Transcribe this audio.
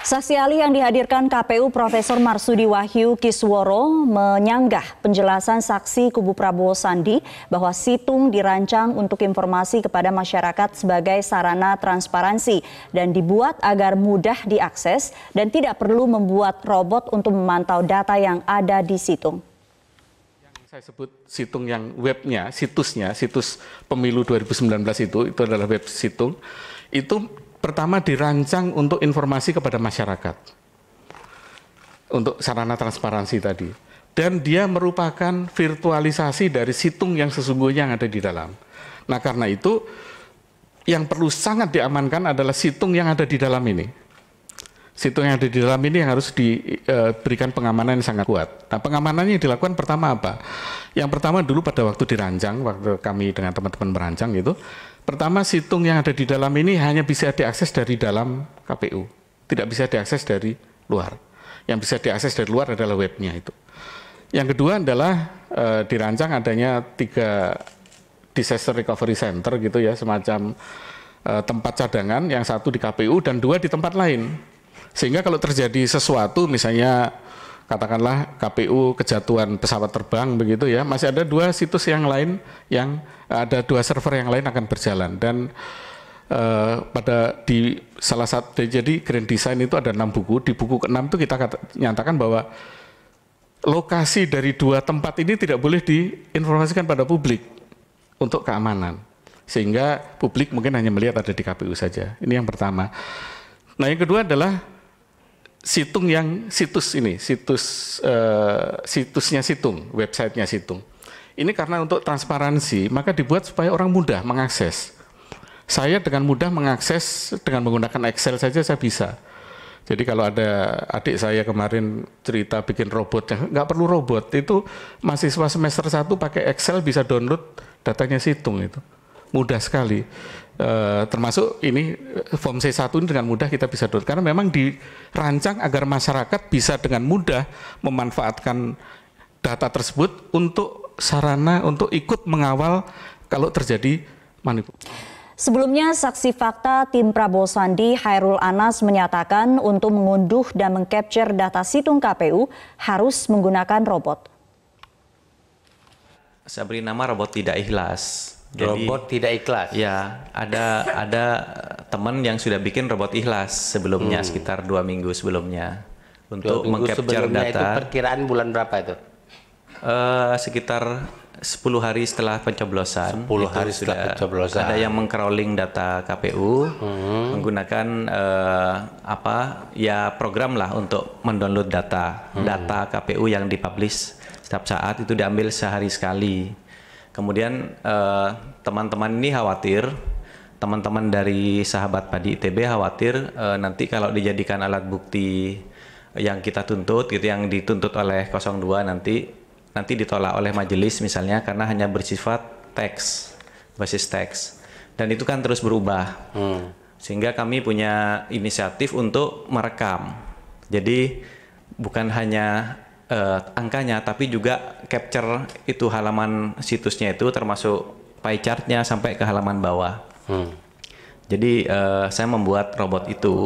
Saksi ahli yang dihadirkan KPU Profesor Marsudi Wahyu Kisworo menyanggah penjelasan saksi kubu Prabowo Sandi bahwa situng dirancang untuk informasi kepada masyarakat sebagai sarana transparansi dan dibuat agar mudah diakses dan tidak perlu membuat robot untuk memantau data yang ada di situng. saya sebut situng yang webnya, situsnya, situs pemilu 2019 itu, itu adalah web situng, itu pertama dirancang untuk informasi kepada masyarakat untuk sarana transparansi tadi dan dia merupakan virtualisasi dari situng yang sesungguhnya yang ada di dalam. Nah, karena itu yang perlu sangat diamankan adalah situng yang ada di dalam ini. Situng yang ada di dalam ini yang harus diberikan e, pengamanan yang sangat kuat. Nah, pengamanannya dilakukan pertama apa? Yang pertama dulu pada waktu dirancang, waktu kami dengan teman-teman merancang gitu, Pertama, situng yang ada di dalam ini hanya bisa diakses dari dalam KPU, tidak bisa diakses dari luar. Yang bisa diakses dari luar adalah webnya itu. Yang kedua adalah e, dirancang adanya tiga disaster recovery center gitu ya, semacam e, tempat cadangan yang satu di KPU dan dua di tempat lain. Sehingga kalau terjadi sesuatu misalnya katakanlah KPU kejatuhan pesawat terbang begitu ya masih ada dua situs yang lain yang ada dua server yang lain akan berjalan dan uh, pada di salah satu jadi Grand Design itu ada enam buku di buku keenam itu kita kata, nyatakan bahwa lokasi dari dua tempat ini tidak boleh diinformasikan pada publik untuk keamanan sehingga publik mungkin hanya melihat ada di KPU saja ini yang pertama nah yang kedua adalah situng yang situs ini, situs uh, situsnya situng, websitenya situng. Ini karena untuk transparansi, maka dibuat supaya orang mudah mengakses. Saya dengan mudah mengakses dengan menggunakan Excel saja saya bisa. Jadi kalau ada adik saya kemarin cerita bikin robot, nggak perlu robot, itu mahasiswa semester 1 pakai Excel bisa download datanya situng itu mudah sekali. Uh, termasuk ini eh, form C1 ini dengan mudah kita bisa download karena memang dirancang agar masyarakat bisa dengan mudah memanfaatkan data tersebut untuk sarana untuk ikut mengawal kalau terjadi manipulasi. Sebelumnya, saksi fakta tim Prabowo Sandi Hairul Anas menyatakan untuk mengunduh dan mengcapture data situng KPU harus menggunakan robot. Saya beri nama robot tidak ikhlas jadi, robot tidak ikhlas. Ya, ada ada teman yang sudah bikin robot ikhlas sebelumnya hmm. sekitar dua minggu sebelumnya untuk mengcapture data. Itu perkiraan bulan berapa itu? Uh, sekitar 10 hari setelah pencoblosan. 10 hari setelah pencoblosan. Ada yang mengcrawling data KPU hmm. menggunakan uh, apa ya program lah untuk mendownload data hmm. data KPU yang dipublish setiap saat itu diambil sehari sekali Kemudian eh, teman-teman ini khawatir, teman-teman dari sahabat padi ITB khawatir eh, nanti kalau dijadikan alat bukti yang kita tuntut gitu yang dituntut oleh 02 nanti nanti ditolak oleh majelis misalnya karena hanya bersifat teks basis teks dan itu kan terus berubah hmm. sehingga kami punya inisiatif untuk merekam jadi bukan hanya uh, angkanya tapi juga capture itu halaman situsnya itu termasuk pie chartnya sampai ke halaman bawah. Hmm. Jadi uh, saya membuat robot itu